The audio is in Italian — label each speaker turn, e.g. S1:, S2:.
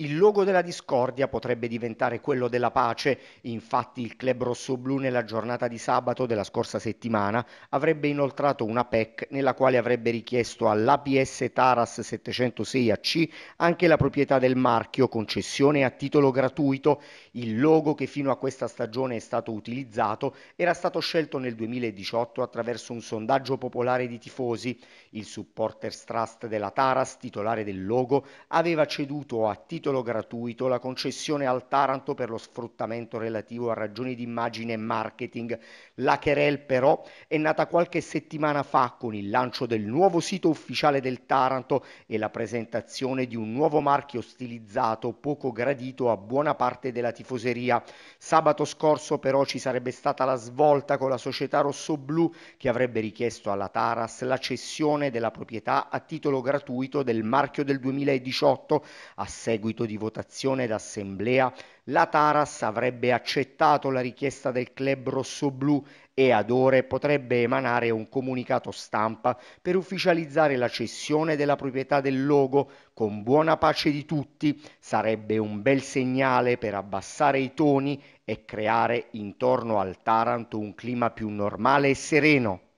S1: Il logo della discordia potrebbe diventare quello della pace, infatti il club rossoblù nella giornata di sabato della scorsa settimana avrebbe inoltrato una PEC nella quale avrebbe richiesto all'APS Taras 706 AC anche la proprietà del marchio, concessione a titolo gratuito. Il logo che fino a questa stagione è stato utilizzato era stato scelto nel 2018 attraverso un sondaggio popolare di tifosi. Il supporters trust della Taras, titolare del logo, aveva ceduto a titolo titolo gratuito la concessione al Taranto per lo sfruttamento relativo a ragioni di immagine e marketing. La querel però è nata qualche settimana fa con il lancio del nuovo sito ufficiale del Taranto e la presentazione di un nuovo marchio stilizzato poco gradito a buona parte della tifoseria. Sabato scorso però ci sarebbe stata la svolta con la società rossoblu che avrebbe richiesto alla Taras la cessione della proprietà a titolo gratuito del marchio del 2018 a seguito punto di votazione d'assemblea, la Taras avrebbe accettato la richiesta del club rossoblù e ad ore potrebbe emanare un comunicato stampa per ufficializzare la cessione della proprietà del logo con buona pace di tutti. Sarebbe un bel segnale per abbassare i toni e creare intorno al Taranto un clima più normale e sereno.